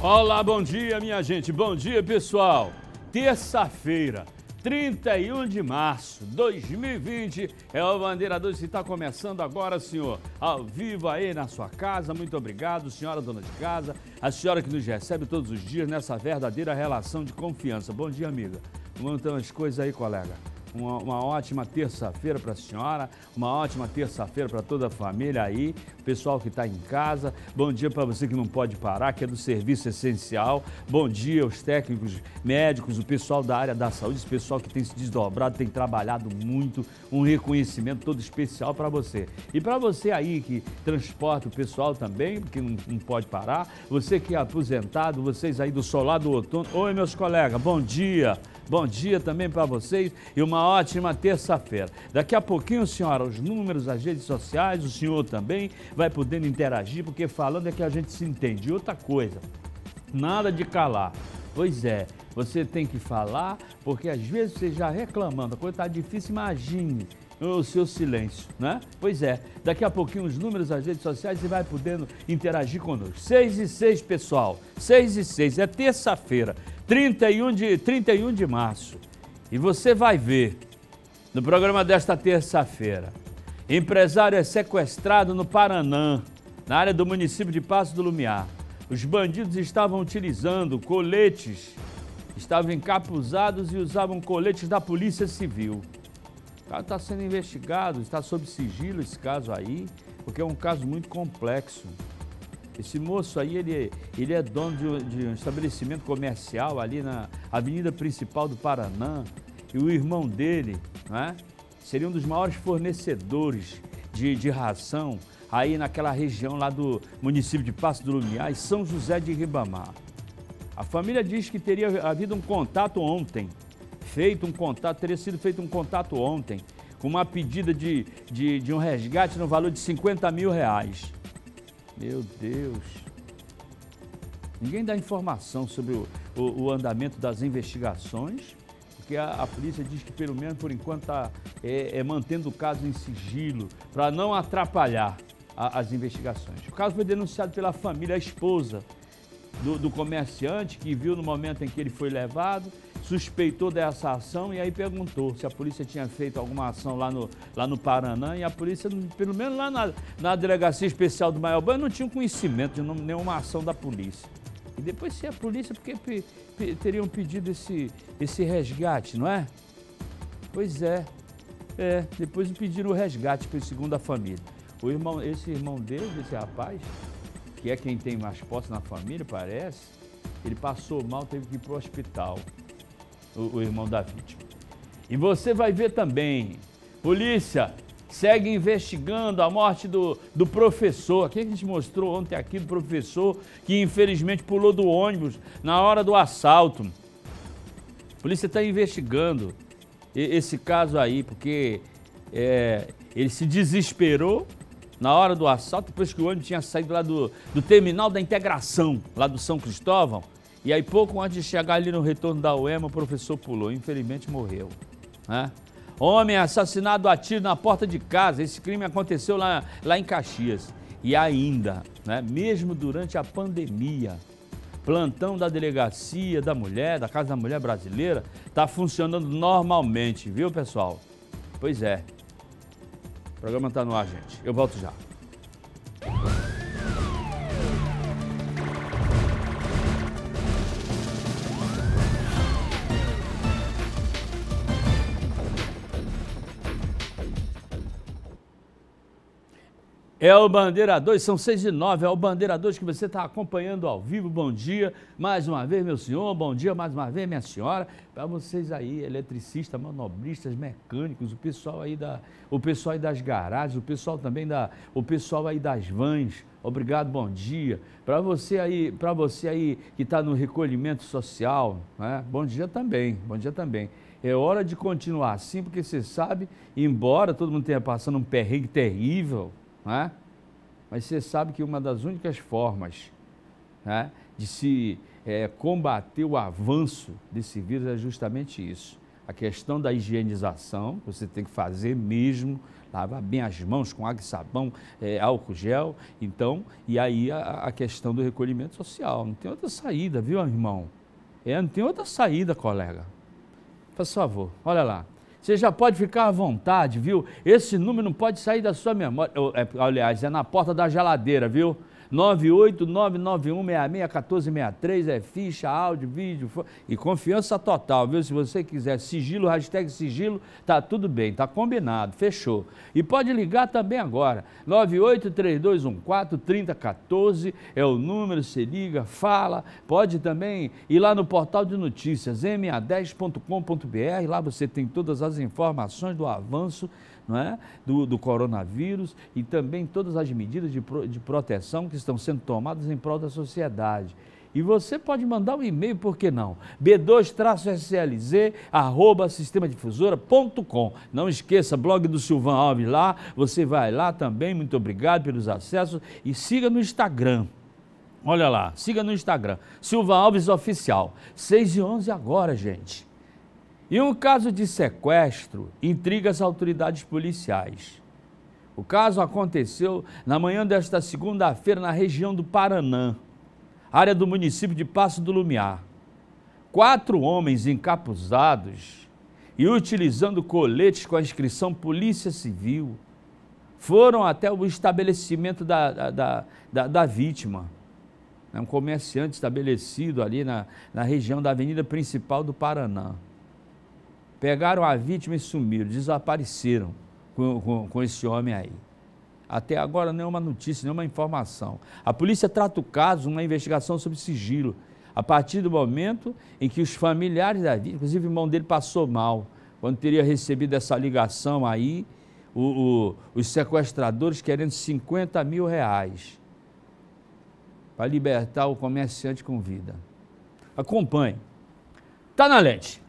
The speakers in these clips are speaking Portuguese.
Olá, bom dia, minha gente. Bom dia, pessoal. Terça-feira, 31 de março de 2020. É o Bandeira 2 que está começando agora, senhor. Ao vivo aí na sua casa. Muito obrigado, senhora dona de casa, a senhora que nos recebe todos os dias nessa verdadeira relação de confiança. Bom dia, amiga. Montando as coisas aí, colega. Uma, uma ótima terça-feira para a senhora, uma ótima terça-feira para toda a família aí, pessoal que está em casa. Bom dia para você que não pode parar, que é do serviço essencial. Bom dia aos técnicos médicos, o pessoal da área da saúde, esse pessoal que tem se desdobrado, tem trabalhado muito. Um reconhecimento todo especial para você. E para você aí que transporta o pessoal também, que não, não pode parar, você que é aposentado, vocês aí do solar do outono. Oi, meus colegas, bom dia. Bom dia também para vocês e uma ótima terça-feira. Daqui a pouquinho, senhora, os números, as redes sociais, o senhor também vai podendo interagir, porque falando é que a gente se entende. E outra coisa, nada de calar. Pois é, você tem que falar, porque às vezes você já reclamando, a coisa está difícil, imagine o seu silêncio, né? Pois é, daqui a pouquinho os números das redes sociais e vai podendo interagir conosco. 6 e 6, pessoal. 6 e 6, é terça-feira. 31 de, 31 de março. E você vai ver, no programa desta terça-feira, empresário é sequestrado no Paranã, na área do município de Passo do Lumiar. Os bandidos estavam utilizando coletes, estavam encapuzados e usavam coletes da Polícia Civil. O cara está sendo investigado, está sob sigilo esse caso aí, porque é um caso muito complexo. Esse moço aí, ele, ele é dono de, de um estabelecimento comercial ali na Avenida Principal do Paraná. E o irmão dele, né? Seria um dos maiores fornecedores de, de ração aí naquela região lá do município de Passo do Lumiar e São José de Ribamar. A família diz que teria havido um contato ontem, feito um contato, teria sido feito um contato ontem, com uma pedida de, de, de um resgate no valor de 50 mil reais. Meu Deus. Ninguém dá informação sobre o, o, o andamento das investigações, porque a, a, polícia diz que, pelo menos por enquanto, está é, é, mantendo o caso em sigilo, para não atrapalhar a, as investigações. O caso foi denunciado pela família, a esposa do, do comerciante, que viu no momento em que ele foi levado, suspeitou dessa ação e aí perguntou se a polícia tinha feito alguma ação lá no, lá no Paraná e a polícia, pelo menos lá na, na delegacia especial do Maiorban, não tinha conhecimento de nenhuma ação da polícia. E depois se é a polícia, porque pe, pe, teriam pedido esse, esse resgate, não é? Pois é. É, depois pediram o resgate para o segundo da família. O irmão, esse irmão dele, esse rapaz, que é quem tem mais posse na família, parece, ele passou mal, teve que ir para o hospital o, o irmão da vítima. E você vai ver também, polícia segue investigando a morte do, do professor. Aqui a gente mostrou ontem aqui do professor que infelizmente pulou do ônibus na hora do assalto. A polícia está investigando esse caso aí, porque é, ele se desesperou na hora do assalto, depois que o ônibus tinha saído lá do, do terminal da integração, lá do São Cristóvão. E aí, pouco antes de chegar ali no retorno da UEMA, o professor pulou. Infelizmente, morreu. Né? Homem assassinado a tiro na porta de casa. Esse crime aconteceu lá, lá em Caxias. E ainda, né, mesmo durante a pandemia, plantão da delegacia da mulher, da Casa da Mulher Brasileira, está funcionando normalmente, viu, pessoal? Pois é. O programa está no ar, gente. Eu volto já. É o Bandeira 2, são 6 e 9, é o Bandeira 2 que você está acompanhando ao vivo. Bom dia mais uma vez, meu senhor, bom dia mais uma vez, minha senhora. Para vocês aí, eletricistas, manobristas, mecânicos, o pessoal aí da, o pessoal aí das garagens, o pessoal também da, o pessoal aí das vans. Obrigado, bom dia. Para você aí, para você aí que está no recolhimento social, né? bom dia também, bom dia também. É hora de continuar assim, porque você sabe, embora todo mundo tenha passando um perrengue terrível, né? mas você sabe que uma das únicas formas né, de se é, combater o avanço desse vírus é justamente isso. A questão da higienização, você tem que fazer mesmo, lavar bem as mãos com água e sabão, é, álcool gel, então, e aí a, a, questão do recolhimento social. Não tem outra saída, viu, irmão? É, não tem outra saída, colega. Faz favor, olha lá. Você já pode ficar à vontade, viu? Esse número não pode sair da sua memória. É, aliás, é na porta da geladeira, viu? 98991661463, é ficha, áudio, vídeo, e confiança total, viu? Se você quiser sigilo, hashtag sigilo, tá tudo bem, tá combinado, fechou. E pode ligar também agora, 9832143014 é o número, se liga, fala, pode também ir lá no portal de notícias, ma10.com.br, lá você tem todas as informações do avanço é? do, do, coronavírus e também todas as medidas de, pro, de proteção que estão sendo tomadas em prol da sociedade. E você pode mandar um e-mail, por que não? b2-slz, arroba sistemadifusora.com. Não esqueça, blog do Silvan Alves lá, você vai lá também, muito obrigado pelos acessos e siga no Instagram. Olha lá, siga no Instagram, Silva Alves Oficial, 6 e 11 agora, gente. E um caso de sequestro intriga as autoridades policiais. O caso aconteceu na manhã desta segunda-feira na região do Paranã, área do município de Passo do Lumiar. Quatro homens encapuzados e utilizando coletes com a inscrição Polícia Civil foram até o estabelecimento da, da, da, da vítima. É um comerciante estabelecido ali na, na região da avenida principal do Paraná. Pegaram a vítima e sumiram, desapareceram com, com, com esse homem aí. Até agora nenhuma notícia, nenhuma informação. A polícia trata o caso, uma investigação sobre sigilo. A partir do momento em que os familiares da vítima, inclusive o irmão dele passou mal, quando teria recebido essa ligação aí, o, o, os sequestradores querendo 50 mil reais para libertar o comerciante com vida. Acompanhe. Tá na lente.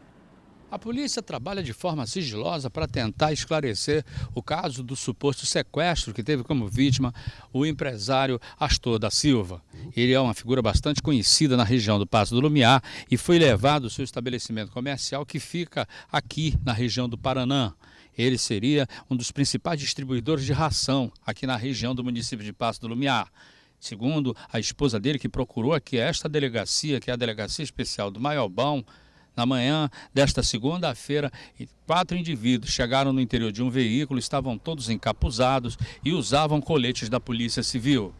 A polícia trabalha de forma sigilosa para tentar esclarecer o caso do suposto sequestro que teve como vítima o empresário Astor da Silva. Ele é uma figura bastante conhecida na região do Passo do Lumiar e foi levado ao seu estabelecimento comercial que fica aqui na região do Paranã. Ele seria um dos principais distribuidores de ração aqui na região do município de Passo do Lumiar. Segundo a esposa dele, que procurou aqui esta delegacia, que é a Delegacia Especial do Maiobão, na manhã desta segunda-feira, quatro indivíduos chegaram no interior de um veículo, estavam todos encapuzados e usavam coletes da Polícia Civil.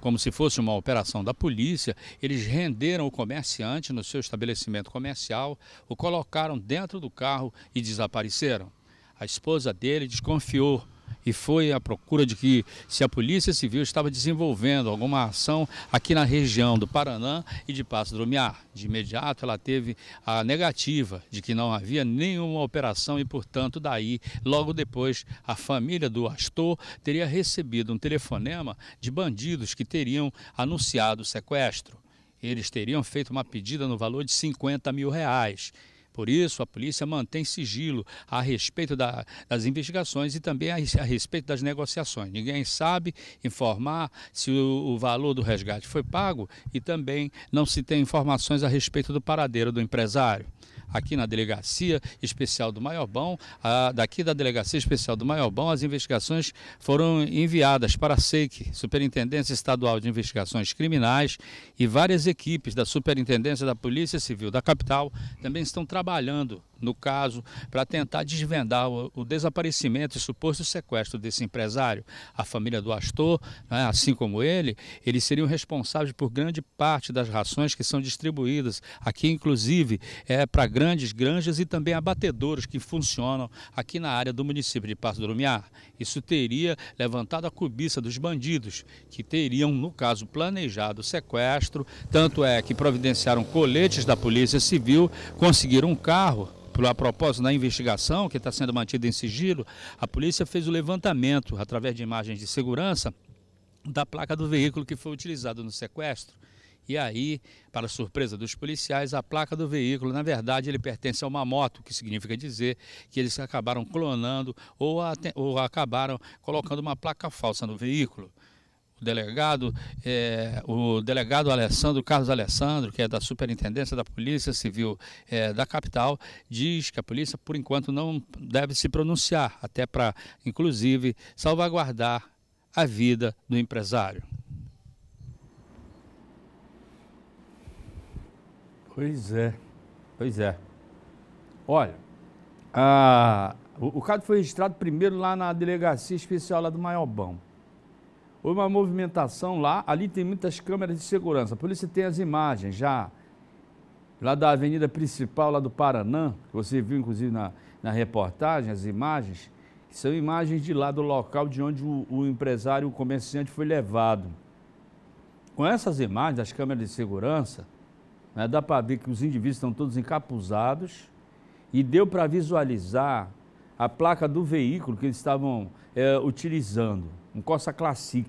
Como se fosse uma operação da polícia, eles renderam o comerciante no seu estabelecimento comercial, o colocaram dentro do carro e desapareceram. A esposa dele desconfiou e foi à procura de que se a Polícia Civil estava desenvolvendo alguma ação aqui na região do Paraná e de Passo do Lumiar. De imediato, ela teve a negativa de que não havia nenhuma operação e, portanto, daí, logo depois, a família do Astor teria recebido um telefonema de bandidos que teriam anunciado o sequestro. Eles teriam feito uma pedida no valor de 50 mil reais por isso, a polícia mantém sigilo a respeito da, das investigações e também a, a, respeito das negociações. Ninguém sabe informar se o, o valor do resgate foi pago e também não se tem informações a respeito do paradeiro do empresário aqui na Delegacia Especial do Maiorbão, a, daqui da Delegacia Especial do Maiorbão, as investigações foram enviadas para a SEIC, Superintendência Estadual de Investigações Criminais, e várias equipes da Superintendência da Polícia Civil da capital também estão trabalhando trabalhando no caso, para tentar desvendar o, o, desaparecimento e suposto sequestro desse empresário. A família do Astor, né, assim como ele, eles seriam responsáveis por grande parte das rações que são distribuídas aqui, inclusive, é, para grandes granjas e também abatedouros que funcionam aqui na área do município de Passo do Lumiar. Isso teria levantado a cobiça dos bandidos, que teriam, no caso, planejado o sequestro, tanto é que providenciaram coletes da Polícia Civil, conseguiram um carro a propósito, da investigação que está sendo mantida em sigilo, a polícia fez o levantamento, através de imagens de segurança, da placa do veículo que foi utilizado no sequestro. E aí, para surpresa dos policiais, a placa do veículo, na verdade, ele pertence a uma moto, o que significa dizer que eles acabaram clonando ou, ou acabaram colocando uma placa falsa no veículo o delegado, é, o delegado Alessandro, Carlos Alessandro, que é da Superintendência da Polícia Civil é, da capital, diz que a polícia, por enquanto, não deve se pronunciar, até para, inclusive, salvaguardar a vida do empresário. Pois é, pois é. Olha, a, o, o caso foi registrado primeiro lá na delegacia especial lá do Maiobão. Houve uma movimentação lá, ali tem muitas câmeras de segurança. A polícia tem as imagens já, lá da avenida principal, lá do Paranã, que você viu inclusive na, na reportagem, as imagens, são imagens de lá do local de onde o, o empresário, o comerciante foi levado. Com essas imagens das câmeras de segurança, né, dá para ver que os indivíduos estão todos encapuzados e deu para visualizar a placa do veículo que eles estavam é, utilizando, um Corsa Classic.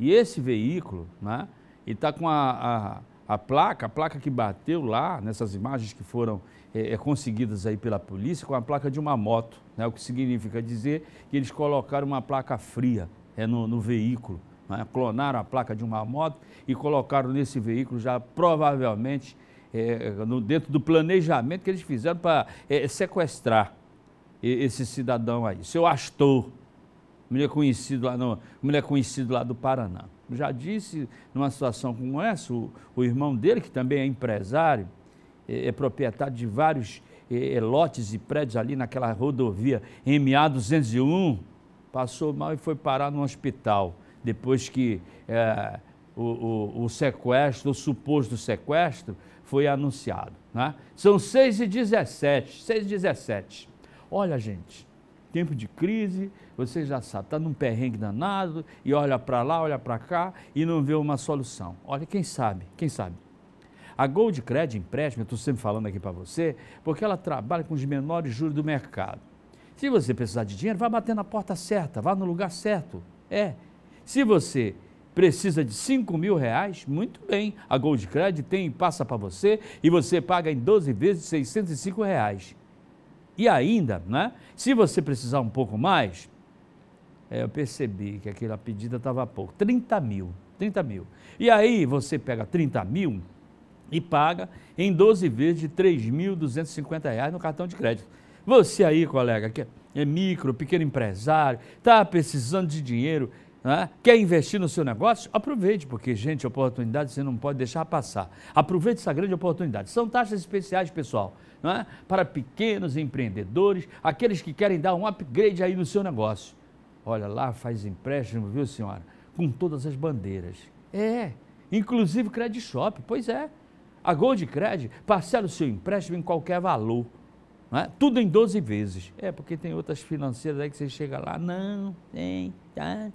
E esse veículo, né, ele está com a, a, a, placa, a placa que bateu lá, nessas imagens que foram é, é, conseguidas aí pela polícia, com a placa de uma moto, né, o que significa dizer que eles colocaram uma placa fria é, no, no veículo né, clonaram a placa de uma moto e colocaram nesse veículo já provavelmente é, no, dentro do planejamento que eles fizeram para é, sequestrar esse cidadão aí, seu Astor, mulher conhecido lá, no, mulher conhecido lá do Paraná. Já disse, numa situação como essa, o, o irmão dele, que também é empresário, é, é proprietário de vários é, é lotes e prédios ali naquela rodovia MA 201, passou mal e foi parar no hospital, depois que é, o, o, o sequestro, o suposto sequestro, foi anunciado. Né? São 6h17, 6h17. Olha, gente, tempo de crise, você já sabe, está num perrengue danado e olha para lá, olha para cá e não vê uma solução. Olha, quem sabe, quem sabe. A Gold Credit Empréstimo, eu estou sempre falando aqui para você, porque ela trabalha com os menores juros do mercado. Se você precisar de dinheiro, vá bater na porta certa, vá no lugar certo. É. Se você precisa de 5 mil reais, muito bem. A Gold Credit tem e passa para você e você paga em 12 vezes 605 reais. E ainda, né, se você precisar um pouco mais, é, eu percebi que aquela pedida estava pouco, 30 mil, 30 mil. E aí você pega 30 mil e paga em 12 vezes de R$ 3.250 no cartão de crédito. Você aí, colega, que é micro, pequeno empresário, está precisando de dinheiro, né? Quer investir no seu negócio? Aproveite, porque, gente, oportunidade você não pode deixar passar. Aproveite essa grande oportunidade. São taxas especiais, pessoal, né? para pequenos empreendedores, aqueles que querem dar um upgrade aí no seu negócio. Olha lá, faz empréstimo, viu, senhora? Com todas as bandeiras. É, inclusive Credit Shop, pois é. A Gold Credit parcela o seu empréstimo em qualquer valor. É? Tudo em 12 vezes. É, porque tem outras financeiras aí que você chega lá, não, tem, tá.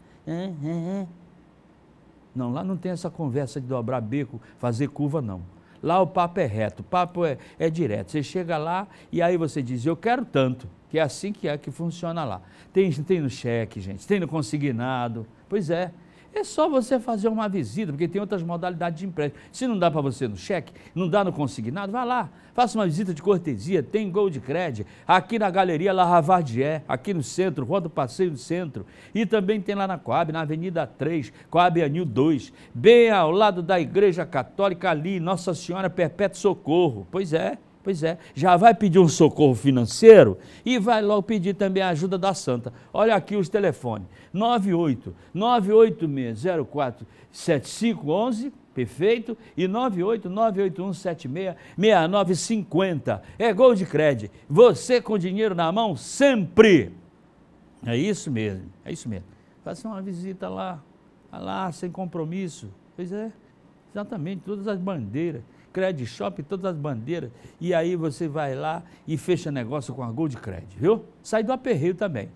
Não, lá não tem essa conversa de dobrar bico, fazer curva, não. Lá o papo é reto, o papo é, é direto. Você chega lá e aí você diz, eu quero tanto, que é assim que é que funciona lá. Tem, tem no cheque, gente, tem no consignado. Pois é, é só você fazer uma visita, porque tem outras modalidades de empréstimo. Se não dá para você no cheque, não dá no consignado, vá lá, faça uma visita de cortesia, tem Gold Credit aqui na Galeria La Ravardier, aqui no centro, Rua do Passeio do Centro, e também tem lá na Coab, na Avenida 3, Coab Anil 2, bem ao lado da Igreja Católica ali, Nossa Senhora Perpétuo Socorro. Pois é, Pois é, já vai pedir um socorro financeiro e vai logo pedir também a ajuda da Santa. Olha aqui os telefones: 98 986 04 7511 perfeito, e 98-981-76-6950. É gol de crédito. Você com dinheiro na mão sempre. É isso mesmo, é isso mesmo. Faça uma visita lá, ah lá, sem compromisso. Pois é, exatamente, todas as bandeiras. Credit Shop, todas as bandeiras. E aí você vai lá e fecha negócio com a Gold Credit, viu? Sai do aperreio também.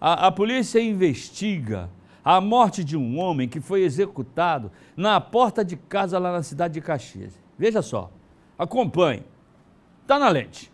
A, a polícia investiga a morte de um homem que foi executado na porta de casa lá na cidade de Caxias. Veja só, acompanhe. Está na lente.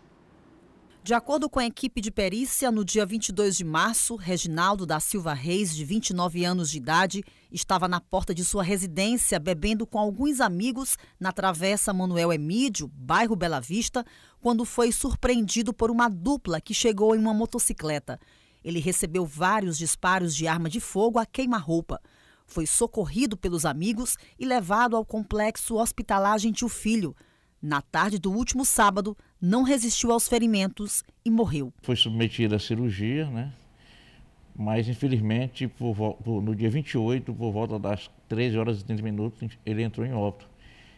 De acordo com a equipe de perícia, no dia 22 de março, Reginaldo da Silva Reis, de 29 anos de idade, estava na porta de sua residência bebendo com alguns amigos na Travessa Manuel Emídio, bairro Bela Vista, quando foi surpreendido por uma dupla que chegou em uma motocicleta. Ele recebeu vários disparos de arma de fogo a queima-roupa. Foi socorrido pelos amigos e levado ao complexo hospitalar Gentil Filho. Na tarde do último sábado, não resistiu aos ferimentos e morreu. Foi submetido à cirurgia, né? Mas, infelizmente, por, por, no dia 28, por volta das 13 horas e 30 minutos, ele entrou em óbito,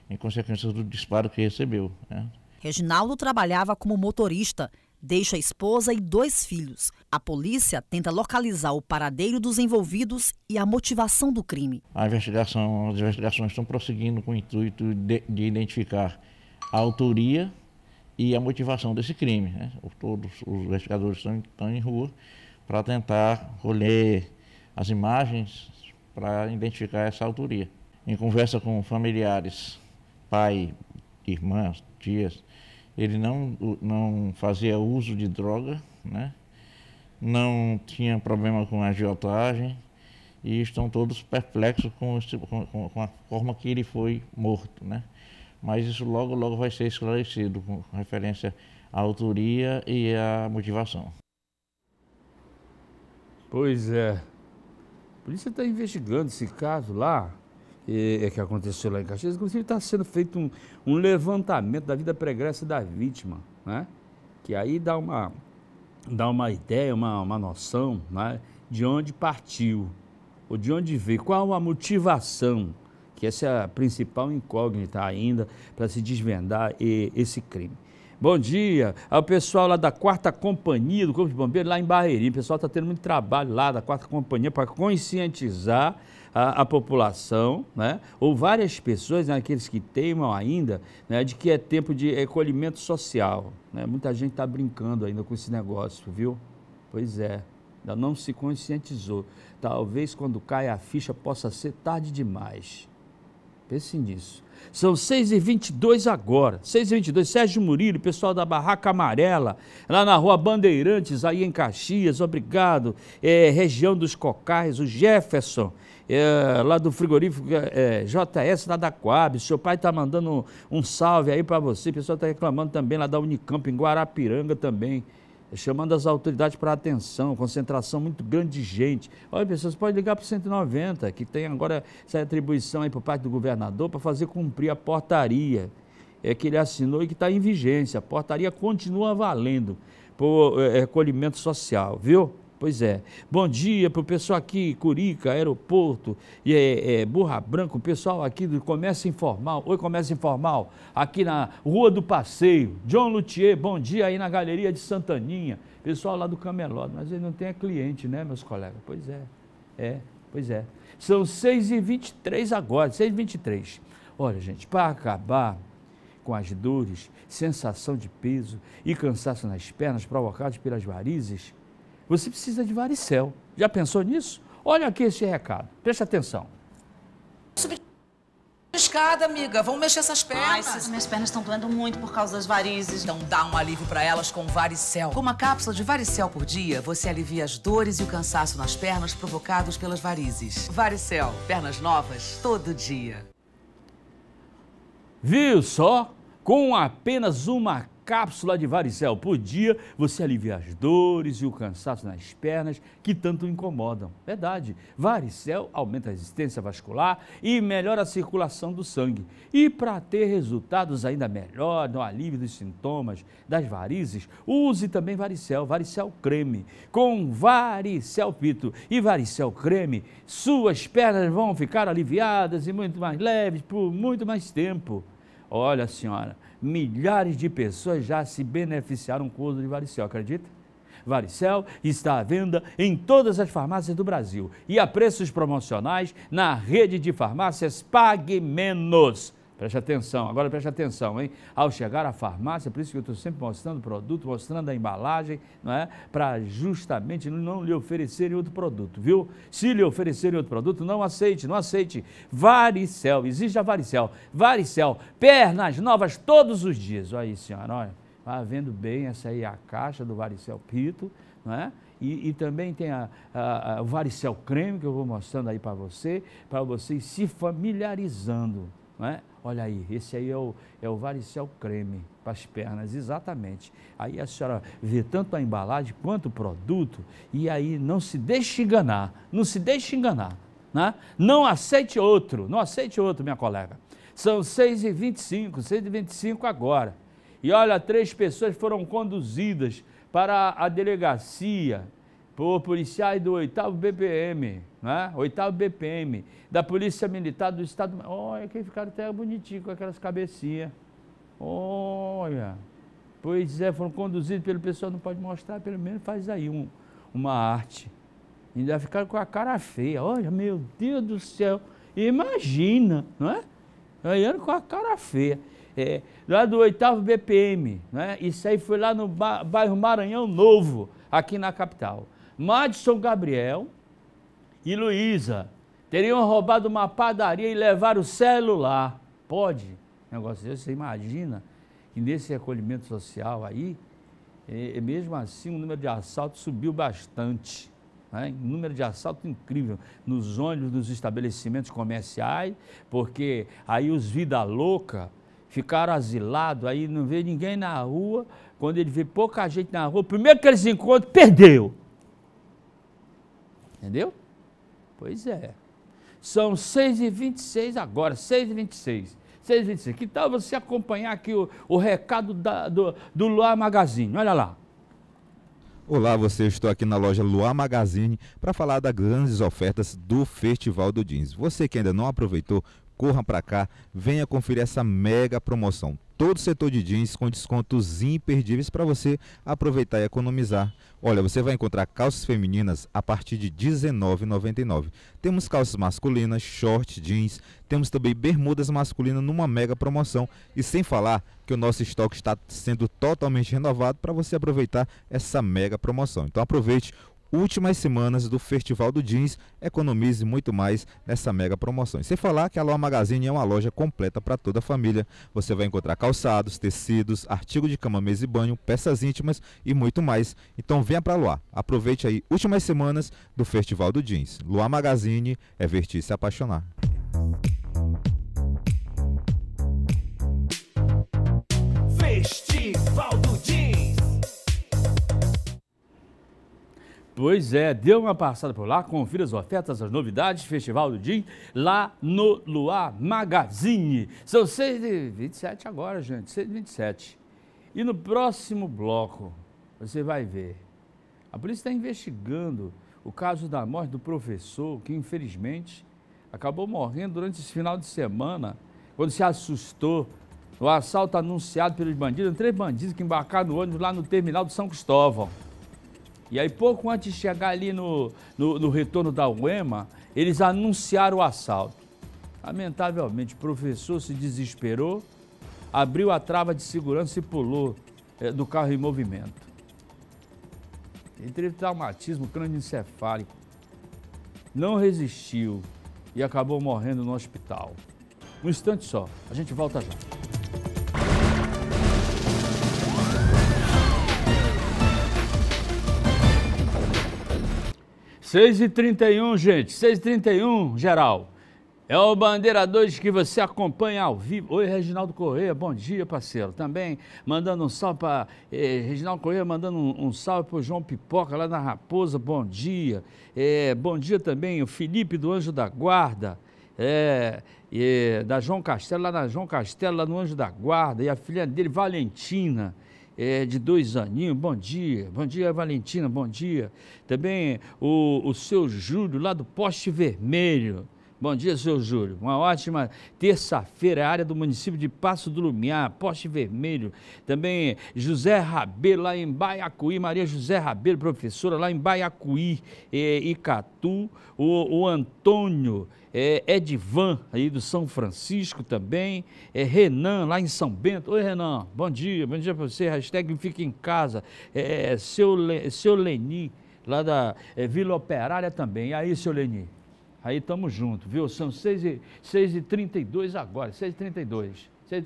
em consequência do disparo que recebeu. Né? Reginaldo trabalhava como motorista, deixa a esposa e dois filhos. A polícia tenta localizar o paradeiro dos envolvidos e a motivação do crime. A investigação, as investigações estão prosseguindo com o intuito de, de identificar a autoria e a motivação desse crime. Né? Todos os investigadores estão, estão em rua para tentar colher as imagens para identificar essa autoria. Em conversa com familiares, pai, irmãs, tias, ele não, não fazia uso de droga, né? não tinha problema com a agiotagem e estão todos perplexos com, esse, com, com a forma que ele foi morto. Né? mas isso logo, logo vai ser esclarecido com referência à autoria e à motivação. Pois é. A polícia está investigando esse caso lá, é, que aconteceu lá em Caxias. Inclusive está sendo feito um, um, levantamento da vida pregressa da vítima, né? Que aí dá uma, dá uma ideia, uma, uma noção né? de onde partiu, ou de onde veio, qual a motivação que essa é a principal incógnita ainda para se desvendar esse crime. Bom dia ao pessoal lá da quarta companhia do Corpo de Bombeiros, lá em Barreirinha. O pessoal está tendo muito trabalho lá da quarta companhia para conscientizar a, a, população, né? ou várias pessoas, né, aqueles que teimam ainda, né, de que é tempo de recolhimento social. Né? Muita gente está brincando ainda com esse negócio, viu? Pois é, ainda não se conscientizou. Talvez quando caia a ficha possa ser tarde demais. Pense nisso. São 6h22 agora. 6h22, Sérgio Murilo, pessoal da Barraca Amarela, lá na Rua Bandeirantes, aí em Caxias, obrigado. É, região dos Cocais, o Jefferson, é, lá do frigorífico é, JS, lá da Coab. Seu pai está mandando um, um, salve aí para você. O pessoal está reclamando também lá da Unicamp, em Guarapiranga também chamando as autoridades para atenção, concentração muito grande de gente. Olha, pessoas, pode ligar para o 190, que tem agora essa atribuição aí por parte do governador para fazer cumprir a portaria é, que ele assinou e que está em vigência. A portaria continua valendo por eh, eh, recolhimento social, viu? Pois é. Bom dia para o pessoal aqui, Curica, Aeroporto, e, é, é, Burra Branco, pessoal aqui do Comércio Informal. Oi, Comércio Informal, aqui na Rua do Passeio. John Luthier, bom dia aí na Galeria de Santaninha. Pessoal lá do Camelote mas ele não tem cliente, né, meus colegas? Pois é. É, pois é. São 6h23 agora, 6h23. Olha, gente, para acabar com as dores, sensação de peso e cansaço nas pernas provocados pelas varizes, você precisa de varicel. Já pensou nisso? Olha aqui esse recado. Preste atenção. Subir escada, amiga. Vamos mexer essas pernas. Ai, minhas pernas estão doendo muito por causa das varizes. Então dá um alívio para elas com varicel. Com uma cápsula de varicel por dia, você alivia as dores e o cansaço nas pernas provocados pelas varizes. Varicel, pernas novas todo dia. Viu só? Com apenas uma cápsula de varicel por dia, você alivia as dores e o cansaço nas pernas que tanto incomodam. Verdade. Varicel aumenta a resistência vascular e melhora a circulação do sangue. E para ter resultados ainda melhores, no alívio dos sintomas das varizes, use também varicel, varicel creme, com varicel pito e varicel creme, suas pernas vão ficar aliviadas e muito mais leves por muito mais tempo. Olha, senhora, milhares de pessoas já se beneficiaram com o uso de varicel, acredita? Varicel está à venda em todas as farmácias do Brasil e a preços promocionais na rede de farmácias Pague Menos. Preste atenção, agora preste atenção, hein? Ao chegar à farmácia, por isso que eu estou sempre mostrando o produto, mostrando a embalagem, não é? Para justamente não lhe oferecerem outro produto, viu? Se lhe oferecerem outro produto, não aceite, não aceite. Varicel, existe a varicel. Varicel, pernas novas todos os dias. Olha aí, senhora, olha. Está vendo bem essa aí é a caixa do varicel pito, não é? E, e, também tem a, a, a, o varicel creme que eu vou mostrando aí para você, para vocês se familiarizando. É? Olha aí, esse aí é o, é o varicel creme para as pernas, exatamente. Aí a senhora vê tanto a embalagem quanto o produto e aí não se deixe enganar, não se deixe enganar. Né? Não aceite outro, não aceite outro, minha colega. São 6h25, 6h25 agora. E olha, três pessoas foram conduzidas para a delegacia por policiais do 8 BPM, né? 8 BPM, da Polícia Militar do Estado. Olha, que ficaram até bonitinhos com aquelas cabecinhas. Olha. Pois é, foram conduzidos pelo pessoal, não pode mostrar, pelo menos faz aí um, uma arte. E ainda ficaram com a cara feia. Olha, meu Deus do céu. Imagina, não é? Olhando com a cara feia. É, lá do oitavo BPM, né? Isso aí foi lá no bairro Maranhão Novo, aqui na capital. Madison Gabriel e Luísa teriam roubado uma padaria e levaram o celular. Pode? Negócio desse, você imagina que nesse recolhimento social aí, é, é mesmo assim o número de assaltos subiu bastante. Né? Um número de assalto incrível nos ônibus, nos estabelecimentos comerciais, porque aí os vida louca ficaram asilados, aí não vê ninguém na rua. Quando ele vê pouca gente na rua, primeiro que eles encontram, perdeu. Entendeu? Pois é. São 6h26 agora, 6h26. 6h26. Que tal você acompanhar aqui o, o recado da, do, do Luar Magazine? Olha lá. Olá, você estou aqui na loja Luar Magazine para falar das grandes ofertas do Festival do Jeans. Você que ainda não aproveitou, corra para cá, venha conferir essa mega promoção todo o setor de jeans com descontos imperdíveis para você aproveitar e economizar. Olha, você vai encontrar calças femininas a partir de R$19,99. Temos calças masculinas, short, jeans, temos também bermudas masculinas numa mega promoção e sem falar que o nosso estoque está sendo totalmente renovado para você aproveitar essa mega promoção. Então aproveite últimas semanas do Festival do Jeans. Economize muito mais nessa mega promoção. E sem falar que a Loa Magazine é uma loja completa para toda a família. Você vai encontrar calçados, tecidos, artigo de cama, mesa e banho, peças íntimas e muito mais. Então venha para Loa. Aproveite aí últimas semanas do Festival do Jeans. Loa Magazine é vestir se apaixonar. Festival do Jeans Pois é, dê uma passada por lá, confira as ofertas, as novidades, Festival do DIN, lá no Luar Magazine. São 6h27 agora, gente, 6h27. E no próximo bloco, você vai ver, a polícia está investigando o caso da morte do professor, que infelizmente acabou morrendo durante esse final de semana, quando se assustou o assalto anunciado pelos bandidos, três bandidos que embarcaram no ônibus lá no terminal do São Cristóvão. E aí, pouco antes de chegar ali no, no, no retorno da UEMA, eles anunciaram o assalto. Lamentavelmente, o professor se desesperou, abriu a trava de segurança e pulou é, do carro em movimento. Ele teve traumatismo crânioencefálico. Não resistiu e acabou morrendo no hospital. Um instante só, a gente volta já. 6h31, gente. 6h31, geral. É o Bandeira 2 que você acompanha ao vivo. Oi, Reginaldo Correia, bom dia, parceiro. Também mandando um salve para. Eh, Reginaldo Correia mandando um, um salve para o João Pipoca lá na Raposa, bom dia. Eh, bom dia também o Felipe do Anjo da Guarda, é, eh, da João Castelo, lá na João Castelo, lá no Anjo da Guarda, e a filha dele, Valentina é, de dois aninhos, bom dia. Bom dia, Valentina, bom dia. Também o, o seu Júlio, lá do Poste Vermelho. Bom dia, seu Júlio. Uma ótima terça-feira, área do município de Passo do Lumiar, Poste Vermelho. Também José Rabelo, lá em Baiacuí. Maria José Rabelo, professora, lá em Baiacuí, é, Icatu. O, o Antônio é, Edvan, aí do São Francisco também, é, Renan, lá em São Bento. Oi, Renan, bom dia, bom dia para você, hashtag Fica em Casa, é, seu, seu Leni, lá da é, Vila Operária também. E aí, seu Leni? Aí estamos juntos, viu? São 6h32 agora, 6h32. 6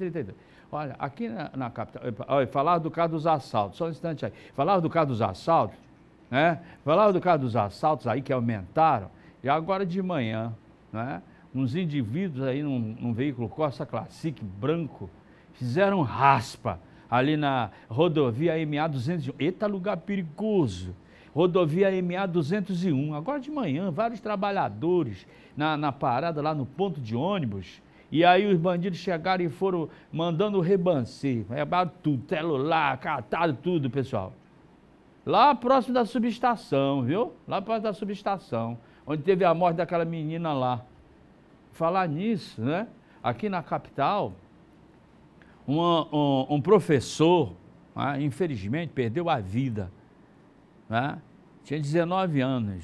Olha, aqui na, na capital. Olha, falar do caso dos assaltos, só um instante aí. Falar do caso dos assaltos, né? Falar do caso dos assaltos aí que aumentaram. E agora de manhã, né? Uns indivíduos aí num, num veículo Costa Classic branco fizeram raspa ali na rodovia MA 201. Eita, lugar perigoso! rodovia MA 201. Agora de manhã, vários trabalhadores na, na parada lá no ponto de ônibus. E aí os bandidos chegaram e foram mandando rebancer. É Levaram tudo, celular, catado tudo, pessoal. Lá próximo da subestação, viu? Lá próximo da subestação, onde teve a morte daquela menina lá. Falar nisso, né? Aqui na capital, uma, um, um, professor, né? infelizmente, perdeu a vida né? tinha 19 anos.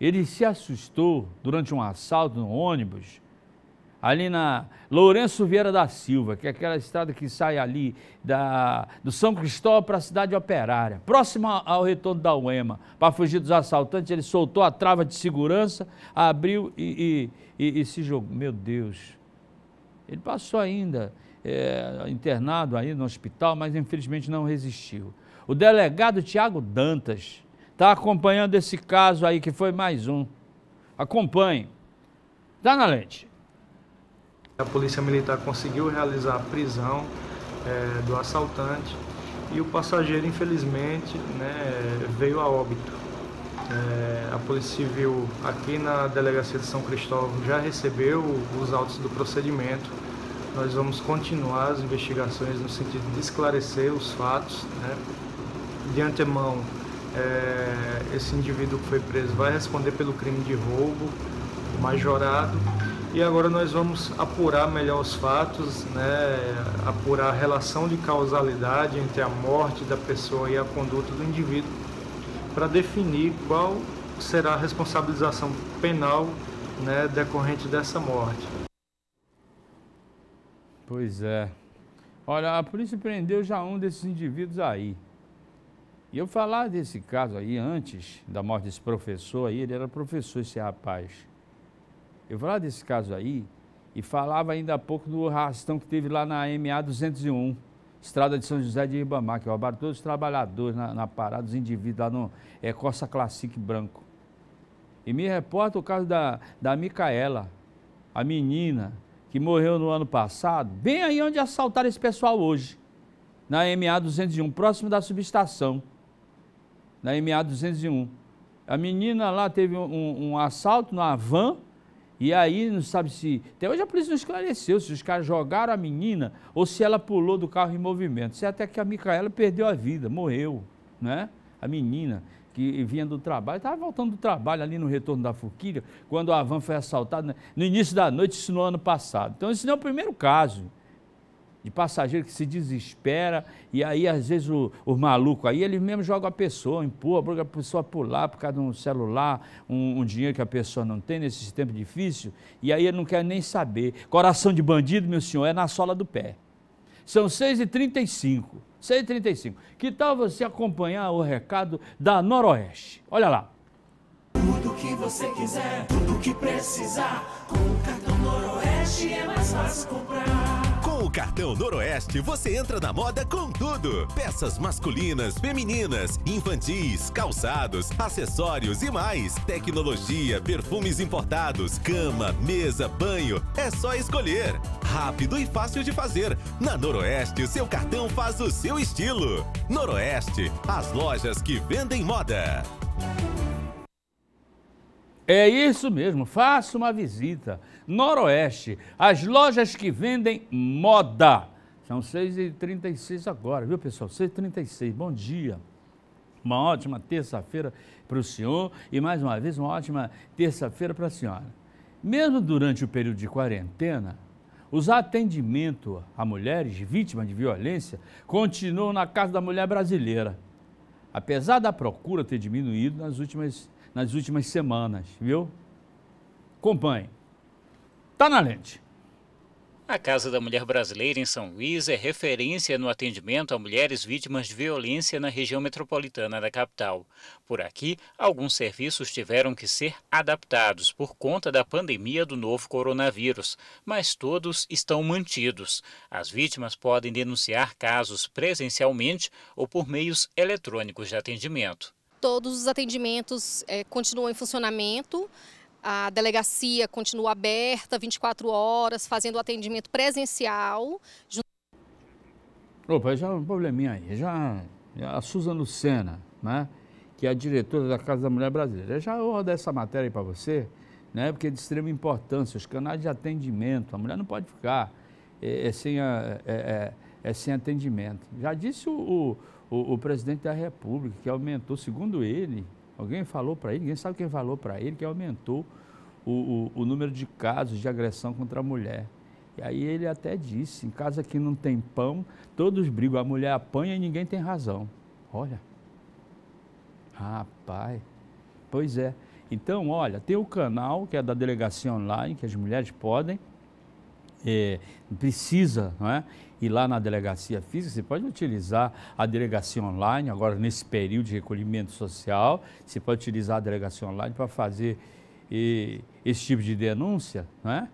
Ele se assustou durante um assalto no ônibus, ali na Lourenço Vieira da Silva, que é aquela estrada que sai ali da, do São Cristóvão para a cidade operária, próxima ao retorno da UEMA. Para fugir dos assaltantes, ele soltou a trava de segurança, abriu e, e, e, e se jogou. Meu Deus! Ele passou ainda, é, internado aí no hospital, mas infelizmente não resistiu. O delegado Tiago Dantas está acompanhando esse caso aí, que foi mais um. Acompanhe. Dá na lente. A Polícia Militar conseguiu realizar a prisão é, do assaltante e o passageiro, infelizmente, né, veio a óbito. É, a Polícia Civil aqui na Delegacia de São Cristóvão já recebeu os autos do procedimento. Nós vamos continuar as investigações no sentido de esclarecer os fatos, né, de antemão, é, esse indivíduo que foi preso vai responder pelo crime de roubo, majorado. E agora nós vamos apurar melhor os fatos, né, apurar a relação de causalidade entre a morte da pessoa e a conduta do indivíduo, para definir qual será a responsabilização penal né, decorrente dessa morte. Pois é. Olha, a polícia prendeu já um desses indivíduos aí. E eu falar desse caso aí antes da morte desse professor aí, ele era professor esse rapaz. Eu falar desse caso aí e falava ainda há pouco do arrastão que teve lá na MA 201, Estrada de São José de Ribamar, que roubaram todos os trabalhadores na, na parada, os indivíduos lá no é, Costa Classic Branco. E me reporta o caso da, da Micaela, a menina que morreu no ano passado, bem aí onde assaltaram esse pessoal hoje, na MA 201, próximo da subestação na MA 201. A menina lá teve um, um assalto na van e aí não sabe se. Até hoje a polícia não esclareceu se os caras jogaram a menina ou se ela pulou do carro em movimento. Se até que a Micaela perdeu a vida, morreu, né? A menina que vinha do trabalho, estava voltando do trabalho ali no retorno da Forquilha, quando a van foi assaltada né? no início da noite, isso no ano passado. Então, esse não é o primeiro caso de passageiro que se desespera e aí às vezes o, o maluco aí ele mesmo joga a pessoa, empurra a pessoa a pular por causa de um celular, um, um, dinheiro que a pessoa não tem nesse tempo difícil e aí ele não quer nem saber. Coração de bandido, meu senhor, é na sola do pé. São 6h35, 6h35. Que tal você acompanhar o recado da Noroeste? Olha lá. Tudo que você quiser, tudo que precisar, com o cartão Noroeste é mais fácil comprar. Com o cartão Noroeste, você entra na moda com tudo: peças masculinas, femininas, infantis, calçados, acessórios e mais. Tecnologia, perfumes importados, cama, mesa, banho. É só escolher. Rápido e fácil de fazer. Na Noroeste, seu cartão faz o seu estilo. Noroeste, as lojas que vendem moda. É isso mesmo, faça uma visita. Noroeste. As lojas que vendem moda. São 6h36 agora, viu, pessoal? 6h36. Bom dia. Uma ótima terça-feira para o senhor e, mais uma vez, uma ótima terça-feira para a senhora. Mesmo durante o período de quarentena, os atendimentos a mulheres vítimas de violência continuam na Casa da Mulher Brasileira, apesar da procura ter diminuído nas últimas, nas últimas semanas, viu? Acompanhe. Tá na lente. A Casa da Mulher Brasileira em São Luís é referência no atendimento a mulheres vítimas de violência na região metropolitana da capital. Por aqui, alguns serviços tiveram que ser adaptados por conta da pandemia do novo coronavírus, mas todos estão mantidos. As vítimas podem denunciar casos presencialmente ou por meios eletrônicos de atendimento. Todos os atendimentos é, continuam em funcionamento. A delegacia continua aberta 24 horas, fazendo atendimento presencial. Opa, já é um probleminha aí. Já a Suzana Lucena, né, que é a diretora da Casa da Mulher Brasileira. Já vou rodar essa matéria aí para você, né, porque é de extrema importância. Os canais de atendimento, a mulher não pode ficar é, é sem, a, é, é, é sem atendimento. Já disse o, o, o presidente da República que aumentou, segundo ele, Alguém falou para ele, ninguém sabe quem falou para ele, que aumentou o, o, o, número de casos de agressão contra a mulher. E aí ele até disse, em casa que não tem pão, todos brigam, a mulher apanha e ninguém tem razão. Olha. Rapaz. Pois é. Então, olha, tem o canal que é da delegacia online, que as mulheres podem, é, precisa, não é? ir lá na delegacia física, você pode utilizar a delegacia online, agora nesse período de recolhimento social, você pode utilizar a delegacia online para fazer e, esse tipo de denúncia, né?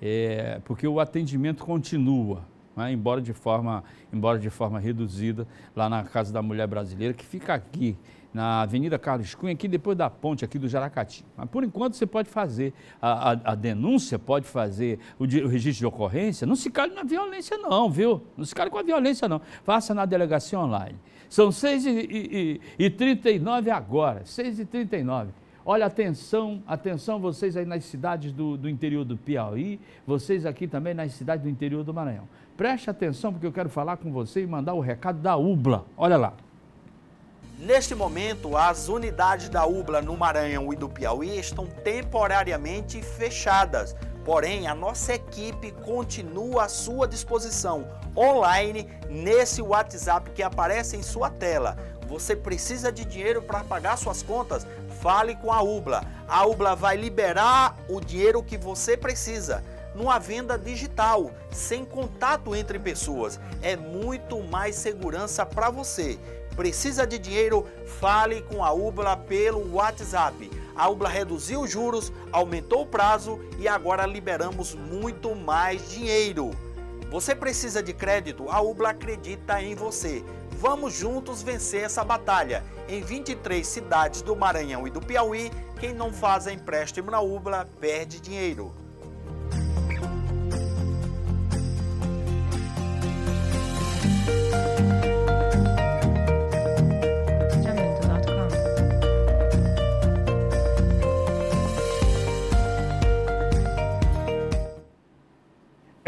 É, porque o atendimento continua, né? embora, de forma, embora de forma reduzida, lá na Casa da Mulher Brasileira, que fica aqui na Avenida Carlos Cunha, aqui depois da ponte aqui do Jaracati. Mas por enquanto você pode fazer a, a, a denúncia, pode fazer o, de, o, registro de ocorrência. Não se cale na violência não, viu? Não se cale com a violência não. Faça na delegacia online. São 6h39 agora, 6h39. Olha, atenção, atenção vocês aí nas cidades do, do interior do Piauí, vocês aqui também nas cidades do interior do Maranhão. Preste atenção porque eu quero falar com você e mandar o recado da UBLA. Olha lá. Neste momento, as unidades da UBLA no Maranhão e do Piauí estão temporariamente fechadas, porém a nossa equipe continua à sua disposição online nesse WhatsApp que aparece em sua tela. Você precisa de dinheiro para pagar suas contas? Fale com a UBLA. A UBLA vai liberar o dinheiro que você precisa numa venda digital, sem contato entre pessoas. É muito mais segurança para você. Precisa de dinheiro? Fale com a UBLA pelo WhatsApp. A UBLA reduziu os juros, aumentou o prazo e agora liberamos muito mais dinheiro. Você precisa de crédito? A UBLA acredita em você. Vamos juntos vencer essa batalha. Em 23 cidades do Maranhão e do Piauí, quem não faz empréstimo na UBLA perde dinheiro.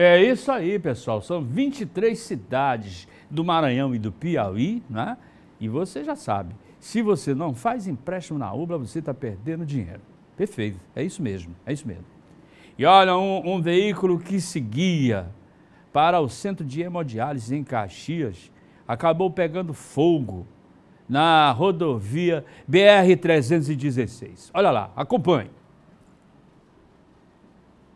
É isso aí, pessoal. São 23 cidades do Maranhão e do Piauí, né? E você já sabe, se você não faz empréstimo na UBLA, você está perdendo dinheiro. Perfeito, é isso mesmo, é isso mesmo. E olha, um, um veículo que seguia para o centro de hemodiálise em Caxias acabou pegando fogo na rodovia BR-316. Olha lá, acompanhe.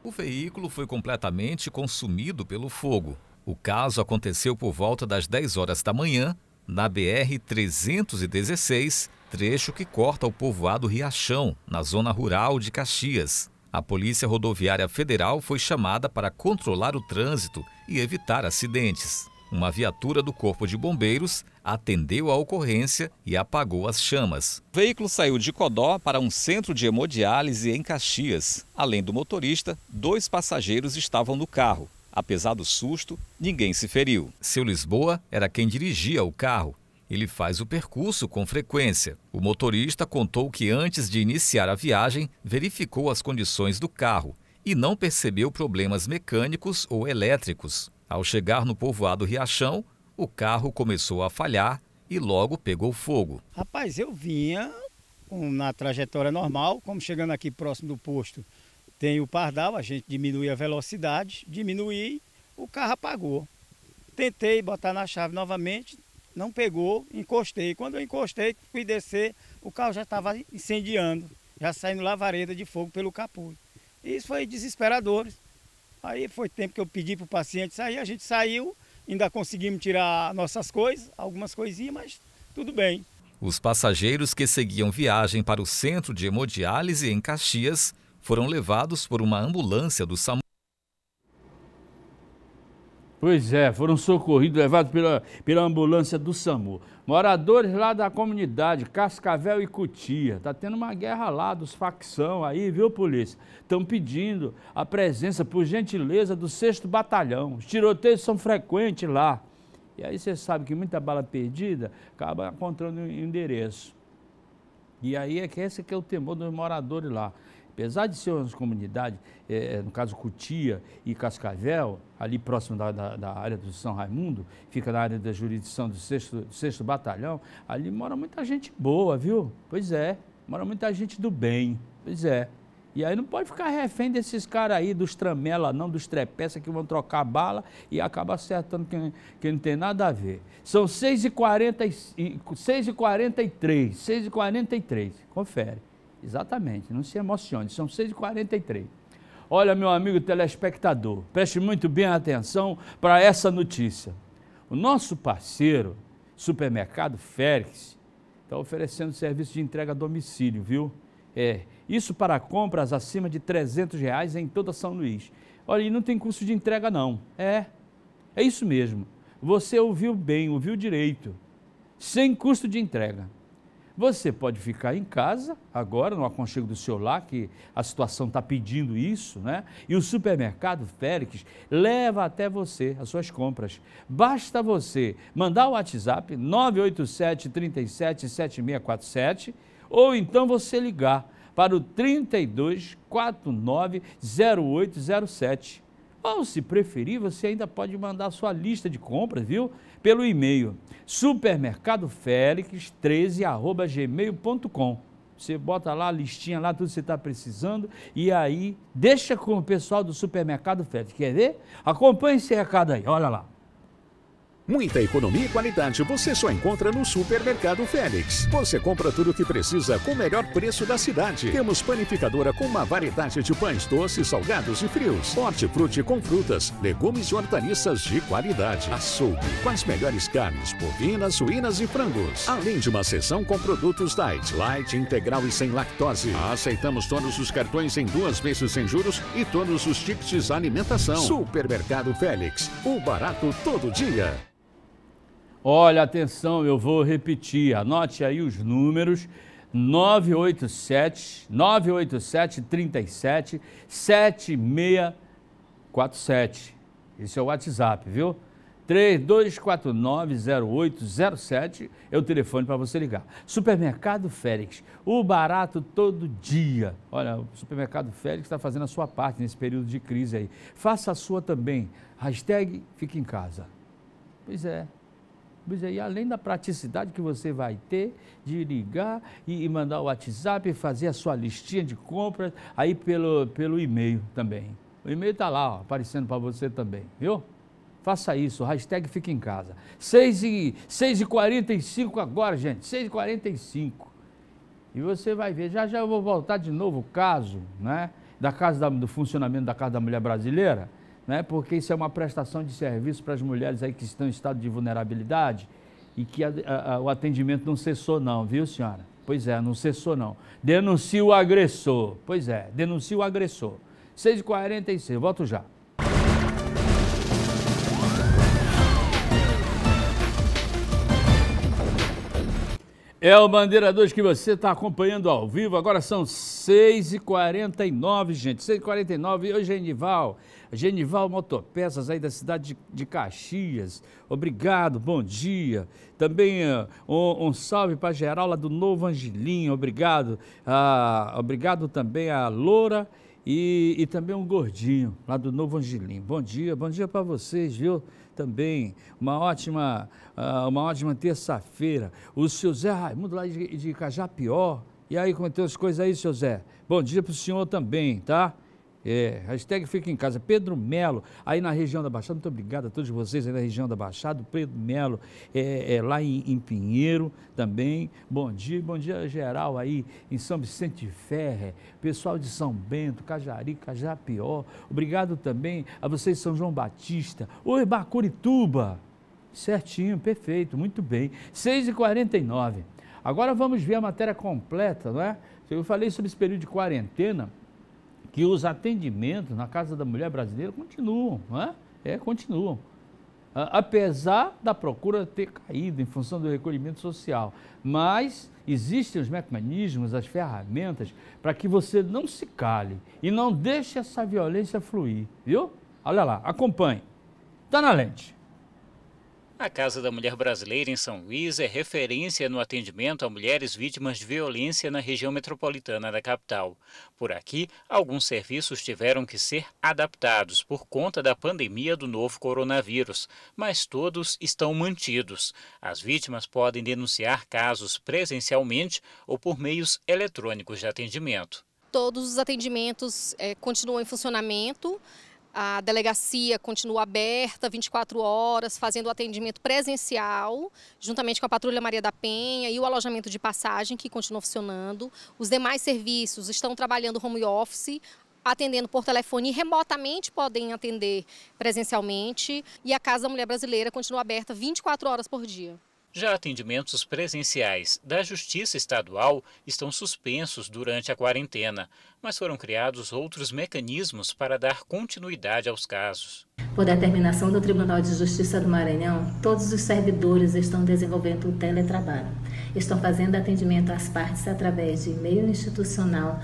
O veículo foi completamente consumido pelo fogo. O caso aconteceu por volta das 10 horas da manhã, na BR 316, trecho que corta o povoado Riachão, na zona rural de Caxias. A Polícia Rodoviária Federal foi chamada para controlar o trânsito e evitar acidentes. Uma viatura do Corpo de Bombeiros atendeu a ocorrência e apagou as chamas. O veículo saiu de Codó para um centro de hemodiálise em Caxias. Além do motorista, dois passageiros estavam no carro. Apesar do susto, ninguém se feriu. Seu Lisboa era quem dirigia o carro. Ele faz o percurso com frequência. O motorista contou que antes de iniciar a viagem, verificou as condições do carro e não percebeu problemas mecânicos ou elétricos. Ao chegar no povoado Riachão, o carro começou a falhar e logo pegou fogo. Rapaz, eu vinha na trajetória normal, como chegando aqui próximo do posto tem o pardal, a gente diminui a velocidade, diminui, o carro apagou. Tentei botar na chave novamente, não pegou, encostei. Quando eu encostei, fui descer, o carro já estava incendiando, já saindo lavareda de fogo pelo capuz. Isso foi desesperador. Aí foi tempo que eu pedi para o paciente sair, a gente saiu, ainda conseguimos tirar nossas coisas, algumas coisinhas, mas tudo bem. Os passageiros que seguiam viagem para o centro de hemodiálise em Caxias foram levados por uma ambulância do SAMU. Pois é, foram socorridos, levados pela, pela ambulância do SAMU. Moradores lá da comunidade, Cascavel e Cutia, está tendo uma guerra lá dos facção aí, viu, polícia? Estão pedindo a presença, por gentileza, do 6 Batalhão. Os tiroteios são frequentes lá. E aí você sabe que muita bala perdida acaba encontrando endereço. E aí é que esse que é o temor dos moradores lá apesar de ser uma comunidade, é, eh, eh, no caso Cutia e Cascavel, ali próximo da, da, da, área do São Raimundo, fica na área da jurisdição do 6 Batalhão, ali mora muita gente boa, viu? Pois é, mora muita gente do bem, pois é. E aí não pode ficar refém desses caras aí, dos tramela não, dos trepeça que vão trocar bala e acaba acertando quem, quem não tem nada a ver. São 6h43, 6h43, confere. Exatamente, não se emocione, são 6h43. Olha, meu amigo telespectador, preste muito bem atenção para essa notícia. O nosso parceiro, supermercado Félix, está oferecendo serviço de entrega a domicílio, viu? É, isso para compras acima de 300 reais em toda São Luís. Olha, e não tem custo de entrega não, é, é isso mesmo. Você ouviu bem, ouviu direito, sem custo de entrega. Você pode ficar em casa agora, no aconchego do seu lar, que a situação está pedindo isso, né? E o supermercado Félix leva até você as suas compras. Basta você mandar o WhatsApp 987 37 7647 ou então você ligar para o 32 49 0807. Ou, se preferir, você ainda pode mandar sua lista de compras, viu? Pelo e-mail supermercadofelix13.gmail.com. Você bota lá a listinha, lá tudo que você está precisando e aí deixa com o pessoal do Supermercado Félix. Quer ver? Acompanhe esse recado aí, olha lá. Muita economia e qualidade você só encontra no Supermercado Félix. Você compra tudo o que precisa com o melhor preço da cidade. Temos panificadora com uma variedade de pães doces, salgados e frios. Hortifruti com frutas, legumes e hortaliças de qualidade. Açougue com as melhores carnes, bovinas, suínas e frangos. Além de uma sessão com produtos diet, light, integral e sem lactose. Aceitamos todos os cartões em duas vezes sem juros e todos os tickets de alimentação. Supermercado Félix. O barato todo dia. Olha, atenção, eu vou repetir. Anote aí os números: 987 987 37 7647. Esse é o WhatsApp, viu? 32490807 é o telefone para você ligar. Supermercado Félix, o barato todo dia. Olha, o Supermercado Félix está fazendo a sua parte nesse período de crise aí. Faça a sua também. Hashtag fique em casa. Pois é, é, e além da praticidade que você vai ter de ligar e mandar o WhatsApp, fazer a sua listinha de compras, aí pelo, pelo e-mail também. O e-mail está lá, ó, aparecendo para você também, viu? Faça isso, hashtag fica em casa. 6h45 agora, gente, 6h45. E você vai ver, já já eu vou voltar de novo o caso, né? Da casa da, do funcionamento da Casa da Mulher Brasileira né? porque isso é uma prestação de serviço para as mulheres aí que estão em estado de vulnerabilidade e que a, a, o atendimento não cessou não, viu senhora? Pois é, não cessou não. Denuncie o agressor. Pois é, denuncie o agressor. 6h46, volto já. É o Bandeira 2 que você está acompanhando ao vivo. Agora são 6h49, gente. 6h49, hoje é Nival. Genival Motopeças, aí da cidade de, Caxias. Obrigado, bom dia. Também eh, um, um, salve para geral lá do Novo Angelim, obrigado. Ah, obrigado também a Loura e, e, também um gordinho lá do Novo Angelim. Bom dia, bom dia para vocês, viu? Também uma ótima, uh, uma ótima terça-feira. O seu Zé Raimundo lá de, de Cajapió. E aí, como tem as coisas aí, seu Zé? Bom dia para o senhor também, tá? É, hashtag fica em casa. Pedro Melo, aí na região da Baixada, muito obrigado a todos vocês aí na região da Baixada. Pedro Melo, é, é lá em, em, Pinheiro também. Bom dia, bom dia geral aí em São Vicente de Ferre, pessoal de São Bento, Cajari, Cajapió. Obrigado também a vocês, São João Batista. Oi, Bacurituba. Certinho, perfeito, muito bem. 6h49. Agora vamos ver a matéria completa, não é? Eu falei sobre esse período de quarentena que os atendimentos na Casa da Mulher Brasileira continuam, né? é, continuam. Apesar da procura ter caído em função do recolhimento social, mas existem os mecanismos, as ferramentas para que você não se cale e não deixe essa violência fluir, viu? Olha lá, acompanhe. está na lente. A Casa da Mulher Brasileira em São Luís é referência no atendimento a mulheres vítimas de violência na região metropolitana da capital. Por aqui, alguns serviços tiveram que ser adaptados por conta da pandemia do novo coronavírus, mas todos estão mantidos. As vítimas podem denunciar casos presencialmente ou por meios eletrônicos de atendimento. Todos os atendimentos é, continuam em funcionamento. A delegacia continua aberta 24 horas, fazendo atendimento presencial, juntamente com a Patrulha Maria da Penha e o alojamento de passagem, que continua funcionando. Os demais serviços estão trabalhando home office, atendendo por telefone e remotamente podem atender presencialmente. E a Casa da Mulher Brasileira continua aberta 24 horas por dia. Já atendimentos presenciais da Justiça Estadual estão suspensos durante a quarentena, mas foram criados outros mecanismos para dar continuidade aos casos. Por determinação do Tribunal de Justiça do Maranhão, todos os servidores estão desenvolvendo o teletrabalho. Estão fazendo atendimento às partes através de e-mail institucional,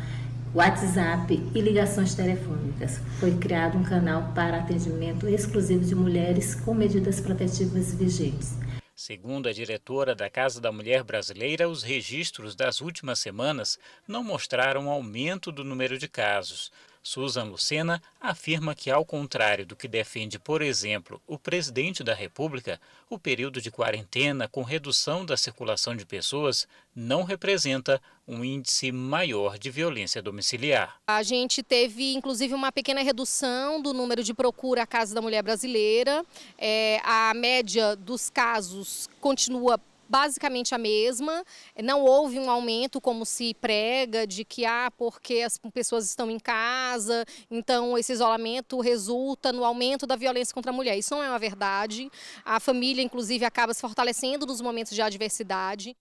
WhatsApp e ligações telefônicas. Foi criado um canal para atendimento exclusivo de mulheres com medidas protetivas vigentes. Segundo a diretora da Casa da Mulher Brasileira, os registros das últimas semanas não mostraram aumento do número de casos. Susan Lucena afirma que, ao contrário do que defende, por exemplo, o presidente da República, o período de quarentena com redução da circulação de pessoas não representa um índice maior de violência domiciliar. A gente teve, inclusive, uma pequena redução do número de procura à Casa da Mulher Brasileira. É, a média dos casos continua basicamente a mesma. Não houve um aumento como se prega de que ah, porque as pessoas estão em casa, então esse isolamento resulta no aumento da violência contra a mulher. Isso não é uma verdade. A família, inclusive, acaba se fortalecendo nos momentos de adversidade.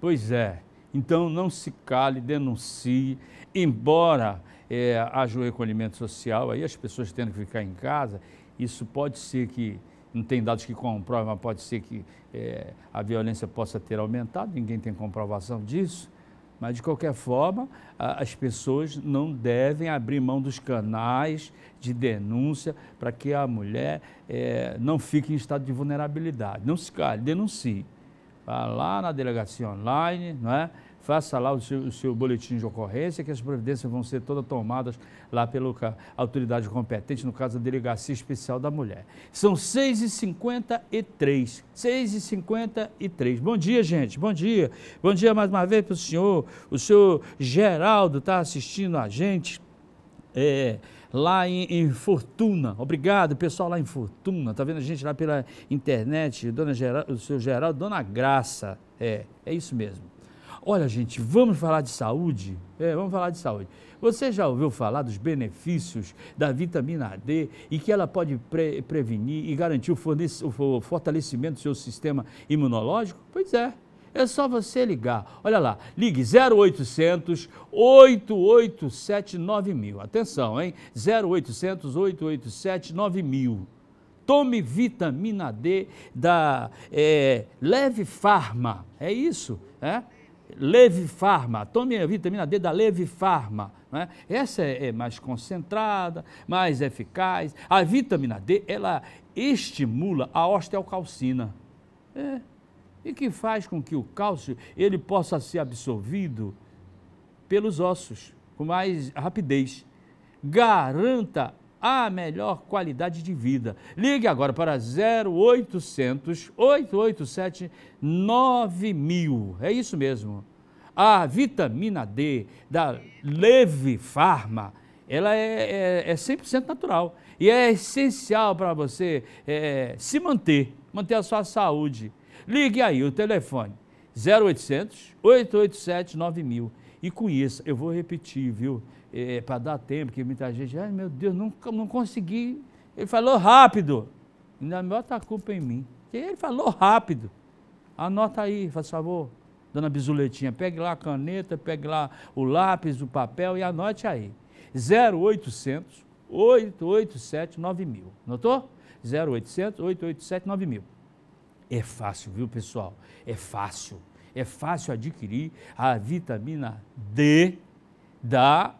Pois é. Então não se cale, denuncie, embora é, haja o recolhimento social, aí as pessoas tendo que ficar em casa, isso pode ser que não tem dados que comprovem mas pode ser que é, a violência possa ter aumentado, ninguém tem comprovação disso. Mas, de qualquer forma, a, as pessoas não devem abrir mão dos canais de denúncia para que a mulher é, não fique em estado de vulnerabilidade. Não se cale, denuncie. Vá lá na delegacia online, não é? faça lá o seu, o seu, boletim de ocorrência, que as providências vão ser todas tomadas lá pela autoridade competente, no caso a Delegacia Especial da Mulher. São 6h53, 6h53. Bom dia, gente, bom dia. Bom dia mais uma vez para o senhor. O senhor Geraldo está assistindo a gente. É, lá em, em, Fortuna. Obrigado, pessoal lá em Fortuna. Tá vendo a gente lá pela internet, dona Geral, o seu Geraldo, dona Graça. É, é isso mesmo. Olha, gente, vamos falar de saúde? É, vamos falar de saúde. Você já ouviu falar dos benefícios da vitamina D e que ela pode pre prevenir e garantir o, o fortalecimento do seu sistema imunológico? Pois é. É só você ligar. Olha lá, ligue 0800 887 9000. Atenção, hein? 0800 887 9000. Tome vitamina D da é, Leve Farma. É isso, é? Leve Pharma, tome a vitamina D da Leve Pharma. Né? Essa é, é, mais concentrada, mais eficaz. A vitamina D, ela estimula a osteocalcina. É, e que faz com que o cálcio ele possa ser absorvido pelos ossos com mais rapidez. Garanta a melhor qualidade de vida. Ligue agora para 0800 887 9000. É isso mesmo. A vitamina D da Leve Pharma, ela é, é, é 100% natural e é essencial para você é, se manter, manter a sua saúde. Ligue aí o telefone 0800 887 9000 e conheça. Eu vou repetir, viu? é, para dar tempo, que muita gente, ai meu Deus, não, não consegui. Ele falou rápido. Ainda bota a culpa em mim. Ele falou rápido. Anota aí, faz favor, dona bisuletinha Pegue lá a caneta, pegue lá o lápis, o papel e anote aí. 0800 887 9000. Notou? 0800 887 9000. É fácil, viu, pessoal? É fácil. É fácil adquirir a vitamina D da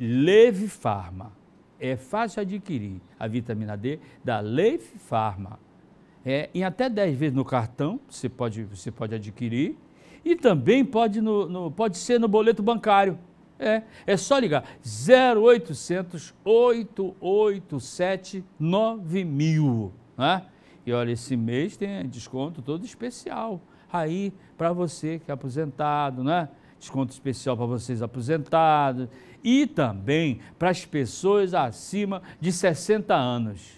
Leve Farma. É fácil adquirir a vitamina D da Leve Farma. É, em até 10 vezes no cartão, você pode, você pode adquirir. E também pode, no, no, pode ser no boleto bancário. É, é só ligar 0800 887 9000. Né? E olha, esse mês tem desconto todo especial. Aí, para você que é aposentado, né? Desconto especial para vocês aposentados e também para as pessoas acima de 60 anos.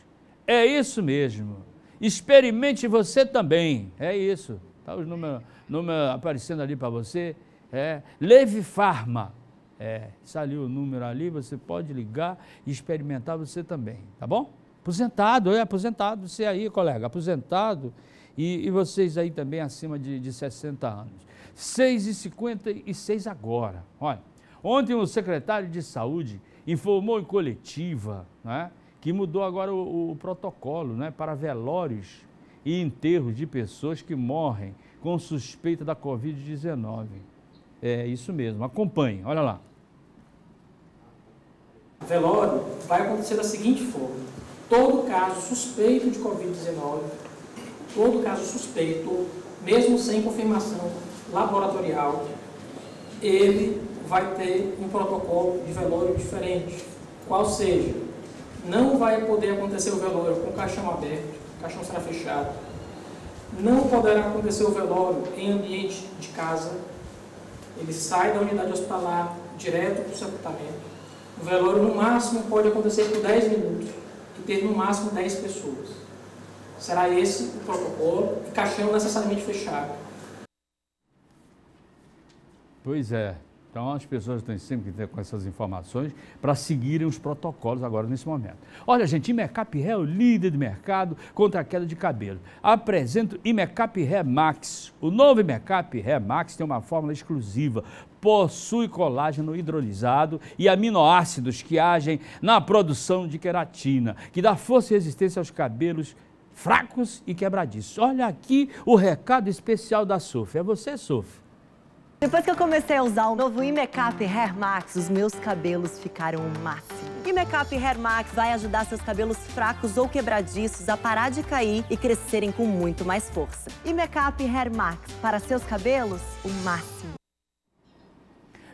É isso mesmo. Experimente você também. É isso. Está os números número aparecendo ali para você. É. Leve Farma. É, saiu o número ali, você pode ligar e experimentar você também, tá bom? Aposentado, é aposentado, você aí, colega, aposentado, e, e vocês aí também acima de, de 60 anos. 6h56 agora, olha. Ontem o secretário de Saúde informou em coletiva né, que mudou agora o, o protocolo né, para velórios e enterros de pessoas que morrem com suspeita da Covid-19. É isso mesmo, acompanhe, olha lá. Velório vai acontecer da seguinte forma: todo caso suspeito de Covid-19, todo caso suspeito, mesmo sem confirmação laboratorial, ele vai ter um protocolo de velório diferente. Qual seja, não vai poder acontecer o velório com o caixão aberto, o caixão será fechado. Não poderá acontecer o velório em ambiente de casa. Ele sai da unidade hospitalar direto para o sepultamento. O velório, no máximo, pode acontecer por 10 minutos e ter, no máximo, 10 pessoas. Será esse o protocolo e caixão necessariamente fechado. Pois é. Então as pessoas têm sempre que ter com essas informações para seguirem os protocolos agora nesse momento. Olha, gente, Imecap Ré é o líder de mercado contra a queda de cabelo. Apresento Imecap Ré Max. O novo Imecap Ré Max tem uma fórmula exclusiva possui colágeno hidrolisado e aminoácidos que agem na produção de queratina, que dá força e resistência aos cabelos fracos e quebradiços. Olha aqui o recado especial da SUF. É você, SUF depois que eu comecei a usar o novo Imecap Hair Max, os meus cabelos ficaram o máximo. Imecap Hair Max vai ajudar seus cabelos fracos ou quebradiços a parar de cair e crescerem com muito mais força. Imecap Hair Max, para seus cabelos, o máximo.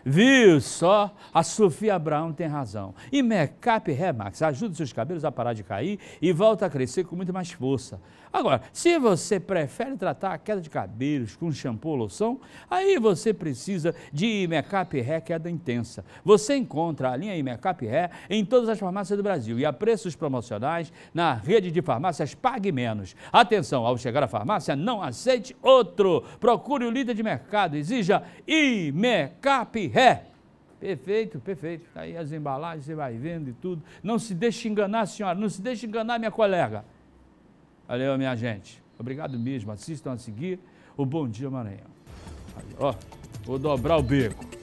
Viu só? A Sofia Abraão tem razão. E Mecap Remax ajuda seus cabelos a parar de cair e volta a crescer com muito mais força. Agora, se você prefere tratar a queda de cabelos com shampoo ou loção, aí você precisa de Mecap Ré Queda Intensa. Você encontra a linha Mecap Ré em todas as farmácias do Brasil e a preços promocionais na rede de farmácias Pague Menos. Atenção, ao chegar à farmácia, não aceite outro. Procure o líder de mercado, exija Imecap ré. Perfeito, perfeito. Tá aí as embalagens, você vai vendo e tudo. Não se deixe enganar, senhora. Não se deixe enganar, minha colega. Valeu, minha gente. Obrigado mesmo. Assistam a seguir o Bom Dia Maranhão. Ó, vou dobrar o beco.